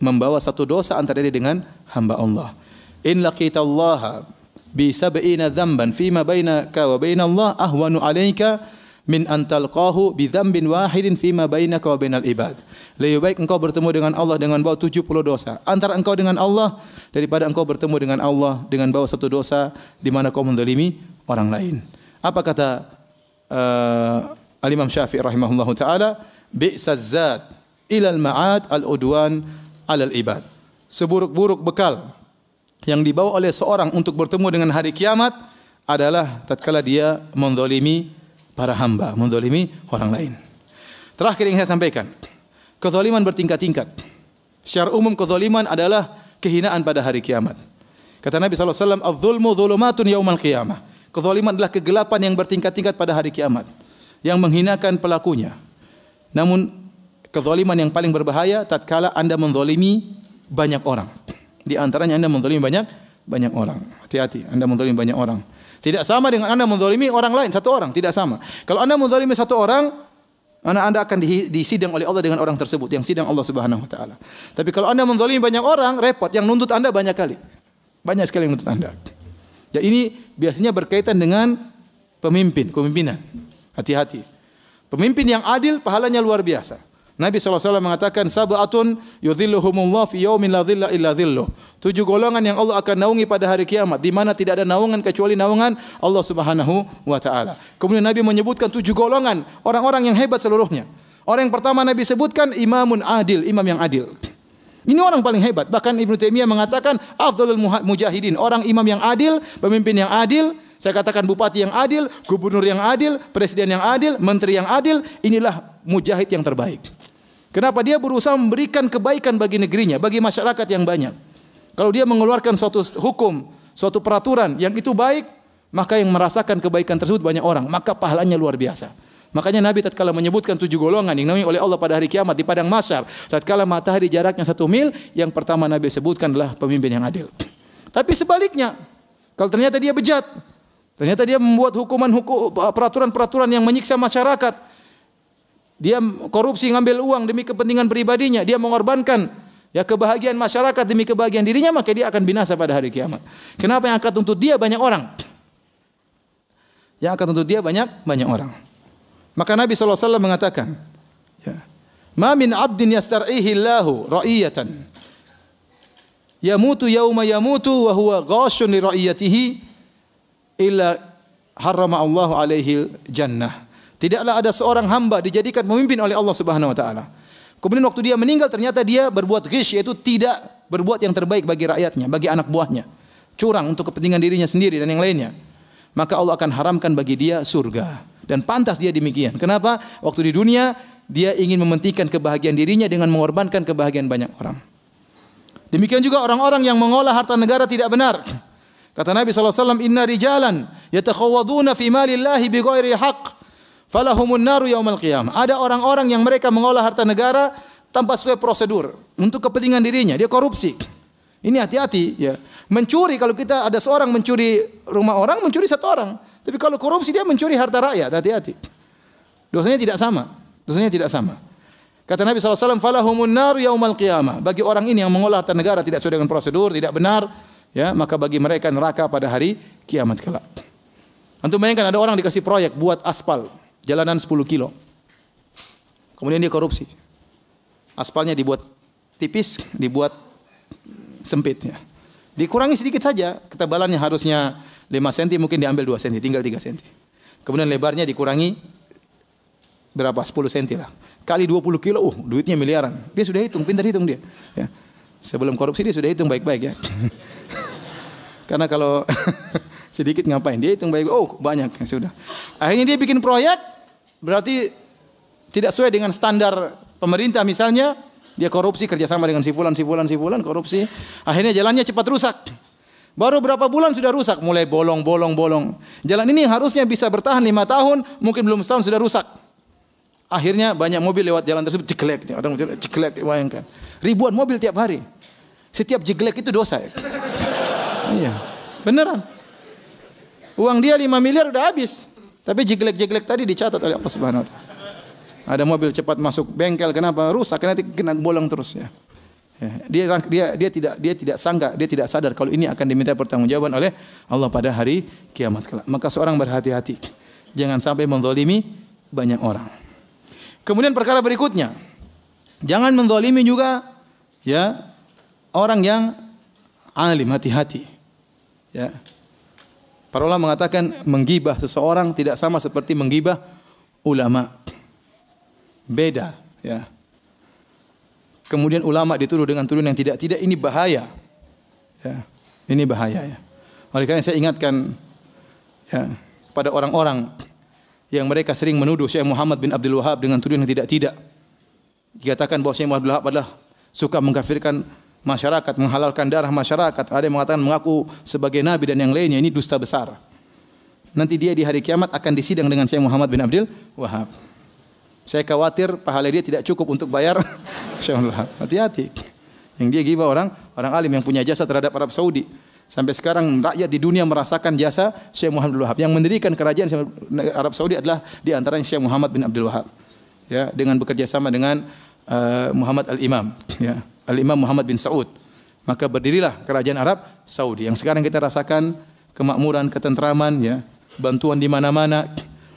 membawa satu dosa antara dia dengan hamba Allah in laqita Allah bi sab'ina dzamban fima bainaka wa beina Allah ahwanu alayka min antalqahu bi dzambin wahidin fima bainaka wa bainal ibad lebih baik engkau bertemu dengan Allah dengan bawa 70 dosa antara engkau dengan Allah daripada engkau bertemu dengan Allah dengan bawa satu dosa di mana kau mendolimi orang lain. Apa kata uh, Al-Imam Syafi'i rahimahullahu taala? Bi'saz zat ilal ma'ad al-udwan alal ibad. Seburuk-buruk bekal yang dibawa oleh seorang untuk bertemu dengan hari kiamat adalah tatkala dia mendolimi para hamba, mendolimi orang lain. Terakhir yang saya sampaikan, kezaliman bertingkat-tingkat. Secara umum kezaliman adalah kehinaan pada hari kiamat. Kata Nabi SAW, Al-zulmu zulumatun yaumal qiyamah. Kezaliman adalah kegelapan yang bertingkat-tingkat pada hari kiamat yang menghinakan pelakunya. Namun kezaliman yang paling berbahaya tatkala Anda menzalimi banyak orang. Di antaranya Anda menzalimi banyak banyak orang. Hati-hati, Anda menzalimi banyak orang. Tidak sama dengan Anda menzalimi orang lain, satu orang, tidak sama. Kalau Anda menzalimi satu orang, Anak Anda akan disidang oleh Allah dengan orang tersebut yang sidang Allah Subhanahu wa taala. Tapi kalau Anda menzalimi banyak orang, repot yang nuntut Anda banyak kali. Banyak sekali yang nuntut Anda. Ya ini biasanya berkaitan dengan pemimpin, kepemimpinan. Hati-hati. Pemimpin yang adil pahalanya luar biasa. Nabi SAW mengatakan sabatun yudhilluhumullah fi yaumin la dhilla illa dhilluh. Tujuh golongan yang Allah akan naungi pada hari kiamat di mana tidak ada naungan kecuali naungan Allah Subhanahu wa taala. Kemudian Nabi menyebutkan tujuh golongan orang-orang yang hebat seluruhnya. Orang yang pertama Nabi sebutkan imamun adil, imam yang adil. Ini orang paling hebat. Bahkan Ibnu Taimiyah mengatakan afdalul mujahidin, orang imam yang adil, pemimpin yang adil, saya katakan bupati yang adil, gubernur yang adil, presiden yang adil, menteri yang adil, inilah mujahid yang terbaik. Kenapa dia berusaha memberikan kebaikan bagi negerinya, bagi masyarakat yang banyak. Kalau dia mengeluarkan suatu hukum, suatu peraturan yang itu baik, maka yang merasakan kebaikan tersebut banyak orang, maka pahalanya luar biasa. Makanya Nabi tatkala menyebutkan tujuh golongan yang oleh Allah pada hari kiamat di padang masyar. Tatkala matahari jaraknya satu mil, yang pertama Nabi sebutkan adalah pemimpin yang adil. Tapi sebaliknya, kalau ternyata dia bejat, ternyata dia membuat hukuman hukum peraturan-peraturan yang menyiksa masyarakat, dia korupsi ngambil uang demi kepentingan pribadinya, dia mengorbankan ya kebahagiaan masyarakat demi kebahagiaan dirinya, maka dia akan binasa pada hari kiamat. Kenapa yang akan tuntut dia banyak orang? Yang akan tuntut dia banyak banyak orang. Maka Nabi SAW mengatakan, ya, Ma min abdin yastar'ihi Allahu ra'iyatan. Yamutu yauma yamutu wa huwa ghashun li ra'iyatihi illa harrama Allahu alaihi jannah. Tidaklah ada seorang hamba dijadikan pemimpin oleh Allah Subhanahu wa taala. Kemudian waktu dia meninggal ternyata dia berbuat ghish yaitu tidak berbuat yang terbaik bagi rakyatnya, bagi anak buahnya. Curang untuk kepentingan dirinya sendiri dan yang lainnya. Maka Allah akan haramkan bagi dia surga. Dan pantas dia demikian. Kenapa? Waktu di dunia dia ingin mementingkan kebahagiaan dirinya dengan mengorbankan kebahagiaan banyak orang. Demikian juga orang-orang yang mengolah harta negara tidak benar. Kata Nabi SAW, Inna rijalan yatakhawaduna fi malillahi bighairi haq. Falahumun naru yaumal qiyam. Ada orang-orang yang mereka mengolah harta negara tanpa sesuai prosedur. Untuk kepentingan dirinya. Dia korupsi. Ini hati-hati. ya Mencuri, kalau kita ada seorang mencuri rumah orang, mencuri satu orang. Tapi kalau korupsi dia mencuri harta rakyat, hati-hati. Dosanya tidak sama. Dosanya tidak sama. Kata Nabi SAW, Falahumun naru yaumal qiyamah. Bagi orang ini yang mengolah harta negara tidak sesuai dengan prosedur, tidak benar, ya maka bagi mereka neraka pada hari kiamat kelak. Antum bayangkan ada orang dikasih proyek buat aspal jalanan 10 kilo. Kemudian dia korupsi. Aspalnya dibuat tipis, dibuat sempitnya. Dikurangi sedikit saja ketebalannya harusnya 5 cm mungkin diambil 2 cm, tinggal 3 cm. Kemudian lebarnya dikurangi berapa? 10 cm lah. Kali 20 kilo, uh, duitnya miliaran. Dia sudah hitung, pintar hitung dia. Ya. Sebelum korupsi dia sudah hitung baik-baik ya. [laughs] Karena kalau [laughs] sedikit ngapain? Dia hitung baik, oh banyak, ya, sudah. Akhirnya dia bikin proyek, berarti tidak sesuai dengan standar pemerintah misalnya, dia korupsi kerjasama dengan sifulan sifulan sifulan korupsi. Akhirnya jalannya cepat rusak. Baru berapa bulan sudah rusak, mulai bolong, bolong, bolong. Jalan ini yang harusnya bisa bertahan lima tahun, mungkin belum setahun sudah rusak. Akhirnya banyak mobil lewat jalan tersebut jeglek, orang jeglek bayangkan. Ribuan mobil tiap hari. Setiap jeglek itu dosa. Ya. iya. Beneran. Uang dia lima miliar udah habis. Tapi jeglek-jeglek tadi dicatat oleh Allah Subhanahu Ada mobil cepat masuk bengkel kenapa? Rusak Karena kena bolong terus ya. Eh, dia dia dia tidak dia tidak sangka, dia tidak sadar kalau ini akan diminta pertanggungjawaban oleh Allah pada hari kiamat kelak. Maka seorang berhati-hati. Jangan sampai menzalimi banyak orang. Kemudian perkara berikutnya, jangan menzalimi juga ya orang yang alim hati-hati. Ya. Para ulama mengatakan menggibah seseorang tidak sama seperti menggibah ulama. Beda, ya. Kemudian ulama dituduh dengan tuduhan yang tidak-tidak ini bahaya. Ya, ini bahaya ya. Oleh karena saya ingatkan ya, orang-orang yang mereka sering menuduh Syekh Muhammad bin Abdul Wahab dengan tuduhan yang tidak-tidak. Dikatakan bahwa Syekh Muhammad bin Abdul Wahab adalah suka mengkafirkan masyarakat, menghalalkan darah masyarakat. Ada yang mengatakan mengaku sebagai nabi dan yang lainnya ini dusta besar. Nanti dia di hari kiamat akan disidang dengan Syekh Muhammad bin Abdul Wahab. Saya khawatir pahala dia tidak cukup untuk bayar. [laughs] Hati-hati. Yang dia gila orang orang alim yang punya jasa terhadap Arab Saudi. Sampai sekarang rakyat di dunia merasakan jasa Syekh Muhammad bin Wahab. Yang mendirikan kerajaan Arab Saudi adalah di antara Syekh Muhammad bin Abdul Wahab. Ya, dengan bekerja sama dengan uh, Muhammad Al-Imam, ya. Al-Imam Muhammad bin Saud. Maka berdirilah kerajaan Arab Saudi yang sekarang kita rasakan kemakmuran, ketentraman, ya, bantuan di mana-mana,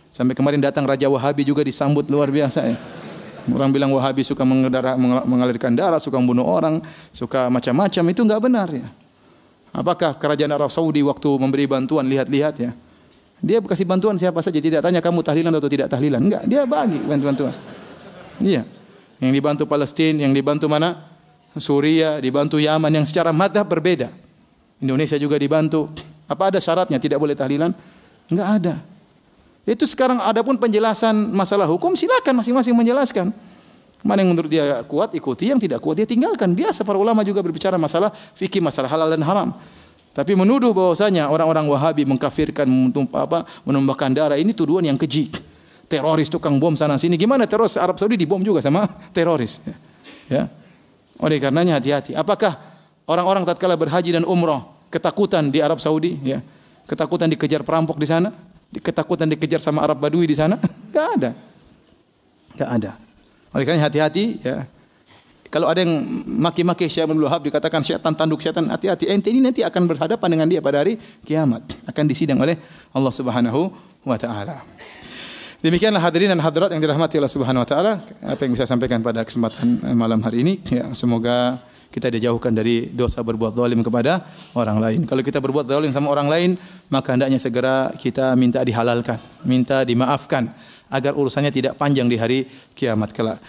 Sampai kemarin datang Raja Wahabi juga disambut luar biasa ya. Orang bilang Wahabi suka mengalirkan darah, suka membunuh orang, suka macam-macam. Itu enggak benar ya. Apakah kerajaan Arab Saudi waktu memberi bantuan lihat-lihat ya? Dia kasih bantuan siapa saja, tidak tanya kamu tahlilan atau tidak tahlilan. Enggak, dia bagi bantuan-bantuan. Iya. Yang dibantu Palestina, yang dibantu mana? Suria, dibantu Yaman yang secara madhab berbeda. Indonesia juga dibantu. Apa ada syaratnya tidak boleh tahlilan? Enggak ada. Itu sekarang ada pun penjelasan masalah hukum, silakan masing-masing menjelaskan. Mana yang menurut dia kuat ikuti, yang tidak kuat dia tinggalkan. Biasa para ulama juga berbicara masalah fikih, masalah halal dan haram. Tapi menuduh bahwasanya orang-orang Wahabi mengkafirkan, apa, menumpahkan darah ini tuduhan yang keji. Teroris tukang bom sana sini. Gimana teroris Arab Saudi dibom juga sama teroris? Ya. Oleh karenanya hati-hati. Apakah orang-orang tatkala berhaji dan umroh ketakutan di Arab Saudi? Ya. Ketakutan dikejar perampok di sana? ketakutan dikejar sama Arab Badui di sana? Enggak [laughs] ada. Enggak ada. Oleh karena hati-hati ya. Kalau ada yang maki-maki Syekh Ibnu Wahab dikatakan setan tanduk setan hati-hati. Ente ini nanti akan berhadapan dengan dia pada hari kiamat. Akan disidang oleh Allah Subhanahu wa taala. Demikianlah hadirin dan hadirat yang dirahmati Allah Subhanahu wa taala, apa yang bisa sampaikan pada kesempatan eh, malam hari ini. Ya, semoga kita dijauhkan dari dosa berbuat zalim kepada orang lain. Kalau kita berbuat zalim sama orang lain, maka hendaknya segera kita minta dihalalkan, minta dimaafkan agar urusannya tidak panjang di hari kiamat kelak.